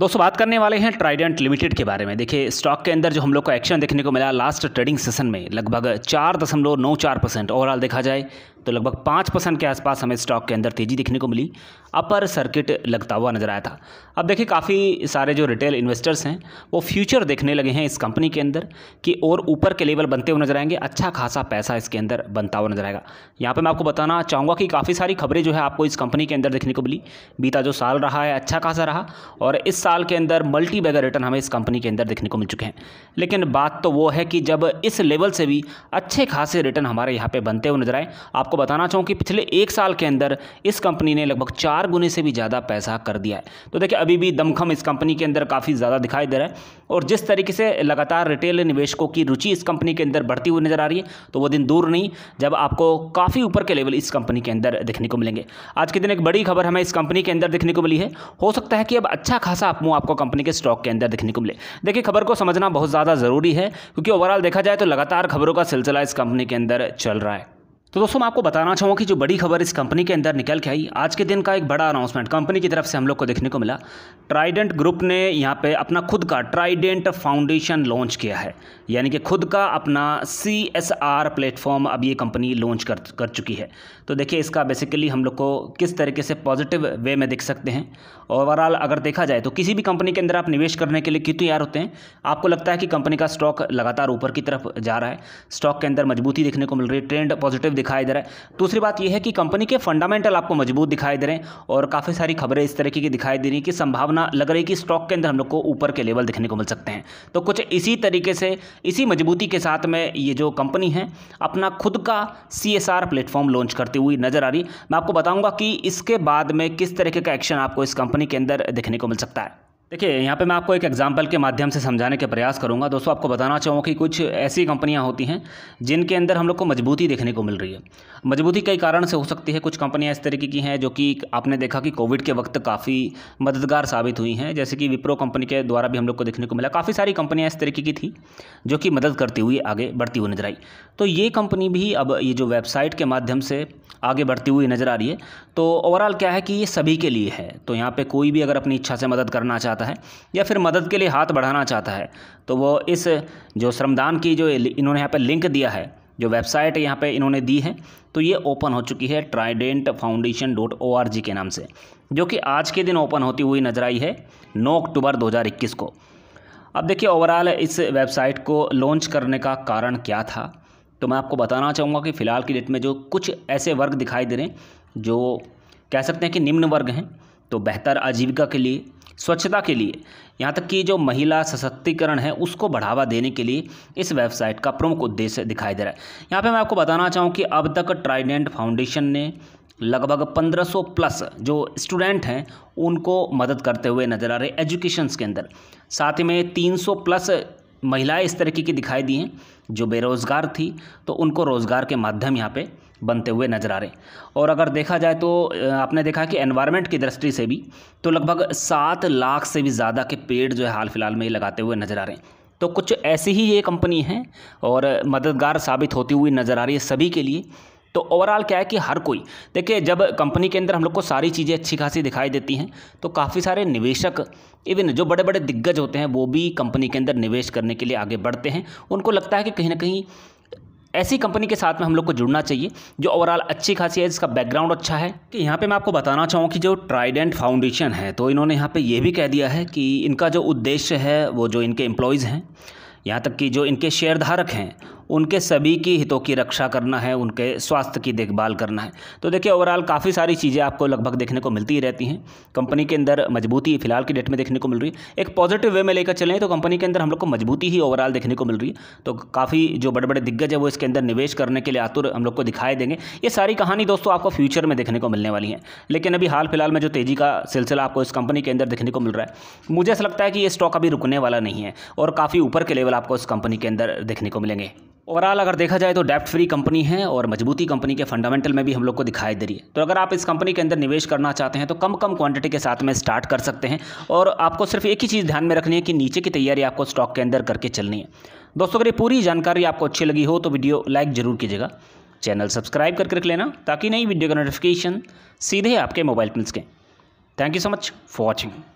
दोस्तों बात करने वाले हैं ट्राइडेंट लिमिटेड के बारे में देखिए स्टॉक के अंदर जो हम लोग को एक्शन देखने को मिला लास्ट ट्रेडिंग सेशन में लगभग चार दशमलव नौ चार परसेंट ओवरऑल देखा जाए तो लगभग पाँच परसेंट के आसपास हमें स्टॉक के अंदर तेज़ी देखने को मिली अपर सर्किट लगता हुआ नज़र आया था अब देखिए काफ़ी सारे जो रिटेल इन्वेस्टर्स हैं वो फ्यूचर देखने लगे हैं इस कंपनी के अंदर कि और ऊपर के लेवल बनते हुए नज़र आएंगे अच्छा खासा पैसा इसके अंदर बनता हुआ नज़र आएगा यहाँ पर मैं आपको बताना चाहूँगा कि काफ़ी सारी खबरें जो है आपको इस कंपनी के अंदर देखने को मिली बीता जो साल रहा है अच्छा खासा रहा और इस साल के अंदर मल्टी बैगर रिटर्न हमें इस कंपनी के अंदर देखने को मिल चुके हैं लेकिन बात तो वो है कि जब इस लेवल से भी अच्छे खासे रिटर्न हमारे यहाँ पर बनते हुए नज़र आए आपको आपको बताना चाहूँ कि पिछले एक साल के अंदर इस कंपनी ने लगभग चार गुने से भी ज़्यादा पैसा कर दिया है तो देखिए अभी भी दमखम इस कंपनी के अंदर काफ़ी ज़्यादा दिखाई दे रहा है और जिस तरीके से लगातार रिटेल निवेशकों की रुचि इस कंपनी के अंदर बढ़ती हुई नज़र आ रही है तो वो दिन दूर नहीं जब आपको काफ़ी ऊपर के लेवल इस कंपनी के अंदर देखने को मिलेंगे आज के दिन एक बड़ी खबर हमें इस कंपनी के अंदर देखने को मिली है हो सकता है कि अब अच्छा खासा आप आपको कंपनी के स्टॉक के अंदर देखने को मिले देखिए खबर को समझना बहुत ज़्यादा ज़रूरी है क्योंकि ओवरऑल देखा जाए तो लगातार खबरों का सिलसिला इस कंपनी के अंदर चल रहा है तो दोस्तों मैं आपको बताना चाहूँगा कि जो बड़ी खबर इस कंपनी के अंदर निकल के आई आज के दिन का एक बड़ा अनाउंसमेंट कंपनी की तरफ से हम लोग को देखने को मिला ट्राइडेंट ग्रुप ने यहाँ पे अपना खुद का ट्राइडेंट फाउंडेशन लॉन्च किया है यानी कि खुद का अपना सी एस आर प्लेटफॉर्म अब ये कंपनी लॉन्च कर कर चुकी है तो देखिए इसका बेसिकली हम लोग को किस तरीके से पॉजिटिव वे में देख सकते हैं ओवरऑल अगर देखा जाए तो किसी भी कंपनी के अंदर आप निवेश करने के लिए क्यों तैयार होते हैं आपको लगता है कि कंपनी का स्टॉक लगातार ऊपर की तरफ जा रहा है स्टॉक के अंदर मजबूती देखने को मिल रही है ट्रेंड पॉजिटिव दिखाई दे रहा है दूसरी बात यह है कि कंपनी के फंडामेंटल आपको मजबूत दिखाई दे रहे हैं और काफ़ी सारी खबरें इस तरीके की दिखाई दे रही कि संभावना लग रही है कि स्टॉक के अंदर हम लोग को ऊपर के लेवल दिखने को मिल सकते हैं तो कुछ इसी तरीके से इसी मजबूती के साथ में ये जो कंपनी है अपना खुद का सी प्लेटफॉर्म लॉन्च करती हुई नज़र आ रही मैं आपको बताऊँगा कि इसके बाद में किस तरीके का एक्शन आपको इस कंपनी के अंदर देखने को मिल सकता है देखिए यहाँ पे मैं आपको एक एग्जाम्पल के माध्यम से समझाने के प्रयास करूँगा दोस्तों आपको बताना चाहूँगा कि कुछ ऐसी कंपनियाँ होती हैं जिनके अंदर हम लोग को मजबूती देखने को मिल रही है मजबूती कई कारण से हो सकती है कुछ कंपनियाँ इस तरीके की हैं जो कि आपने देखा कि कोविड के वक्त काफ़ी मददगार साबित हुई हैं जैसे कि विप्रो कंपनी के द्वारा भी हम लोग को देखने को मिला काफ़ी सारी कंपनियाँ इस तरीके की थी जो कि मदद करती हुई आगे बढ़ती हुई नजर आई तो ये कंपनी भी अब ये जो वेबसाइट के माध्यम से आगे बढ़ती हुई नज़र आ रही है तो ओवरऑल क्या है कि ये सभी के लिए है तो यहाँ पे कोई भी अगर अपनी इच्छा से मदद करना चाहता है या फिर मदद के लिए हाथ बढ़ाना चाहता है तो वो इस जो श्रमदान की जो इन्होंने यहाँ पर लिंक दिया है जो वेबसाइट यहाँ पे इन्होंने दी है तो ये ओपन हो चुकी है Trident Foundation dot O R G के नाम से जो कि आज के दिन ओपन होती हुई नजर आई है 9 अक्टूबर 2021 को अब देखिए ओवरऑल इस वेबसाइट को लॉन्च करने का कारण क्या था तो मैं आपको बताना चाहूँगा कि फ़िलहाल की डेट में जो कुछ ऐसे वर्ग दिखाई दे रहे हैं जो कह सकते हैं कि निम्न वर्ग हैं तो बेहतर आजीविका के लिए स्वच्छता के लिए यहाँ तक कि जो महिला सशक्तिकरण है उसको बढ़ावा देने के लिए इस वेबसाइट का प्रमुख उद्देश्य दिखाई दे रहा है यहाँ पे मैं आपको बताना चाहूँ कि अब तक ट्राइडेंट फाउंडेशन ने लगभग 1500 प्लस जो स्टूडेंट हैं उनको मदद करते हुए नज़र आ रहे एजुकेशन के अंदर साथ ही में 300 प्लस महिलाएं इस तरीके की दिखाई दी हैं जो बेरोज़गार थी तो उनको रोज़गार के माध्यम यहाँ पे बनते हुए नजर आ रहे और अगर देखा जाए तो आपने देखा कि एनवायरनमेंट की दृष्टि से भी तो लगभग सात लाख से भी ज़्यादा के पेड़ जो है हाल फिलहाल में लगाते हुए नजर आ रहे हैं तो कुछ ऐसी ही ये कंपनी है और मददगार साबित होती हुई नज़र आ रही है सभी के लिए तो ओवरऑल क्या है कि हर कोई देखिए जब कंपनी के अंदर हम लोग को सारी चीज़ें अच्छी खासी दिखाई देती हैं तो काफ़ी सारे निवेशक इवन जो बड़े बड़े दिग्गज होते हैं वो भी कंपनी के अंदर निवेश करने के लिए आगे बढ़ते हैं उनको लगता है कि कहीं ना कहीं ऐसी कंपनी के साथ में हम लोग को जुड़ना चाहिए जो ओवरऑल अच्छी खासी है जिसका बैकग्राउंड अच्छा है कि यहाँ पे मैं आपको बताना चाहूँ कि जो ट्राइडेंट फाउंडेशन है तो इन्होंने यहाँ पे ये भी कह दिया है कि इनका जो उद्देश्य है वो जो इनके एम्प्लॉयज़ हैं यहाँ तक कि जो इनके शेयरधारक हैं उनके सभी की हितों की रक्षा करना है उनके स्वास्थ्य की देखभाल करना है तो देखिए ओवरऑल काफ़ी सारी चीज़ें आपको लगभग देखने को मिलती ही रहती हैं कंपनी के अंदर मजबूती फिलहाल की डेट में देखने को मिल रही है एक पॉजिटिव वे में लेकर चलें तो कंपनी के अंदर हम लोग को मजबूती ही ओवरऑल देखने को मिल रही है तो काफ़ी जो बड़े बड़े दिग्गज है वो इसके अंदर निवेश करने के लिए आतुर हम लोग को दिखाई देंगे ये सारी कहानी दोस्तों आपको फ्यूचर में देखने को मिलने वाली है लेकिन अभी हाल फिलहाल में जो तेज़ी का सिलसिला आपको इस कंपनी के अंदर देखने को मिल रहा है मुझे ऐसा लगता है कि ये स्टॉक अभी रुकने वाला नहीं है और काफ़ी ऊपर के लेवल आपको इस कंपनी के अंदर देखने को मिलेंगे ओवरऑल अगर देखा जाए तो डेप्ट फ्री कंपनी है और मजबूती कंपनी के फंडामेंटल में भी हम लोग को दिखाई दे रही है तो अगर आप इस कंपनी के अंदर निवेश करना चाहते हैं तो कम कम क्वांटिटी के साथ में स्टार्ट कर सकते हैं और आपको सिर्फ एक ही चीज़ ध्यान में रखनी है कि नीचे की तैयारी आपको स्टॉक के अंदर करके चलनी है दोस्तों अगर ये पूरी जानकारी आपको अच्छी लगी हो तो वीडियो लाइक ज़रूर कीजिएगा चैनल सब्सक्राइब करके रख लेना ताकि नई वीडियो का नोटिफिकेशन सीधे आपके मोबाइल पर मिल सकें thank you so much for watching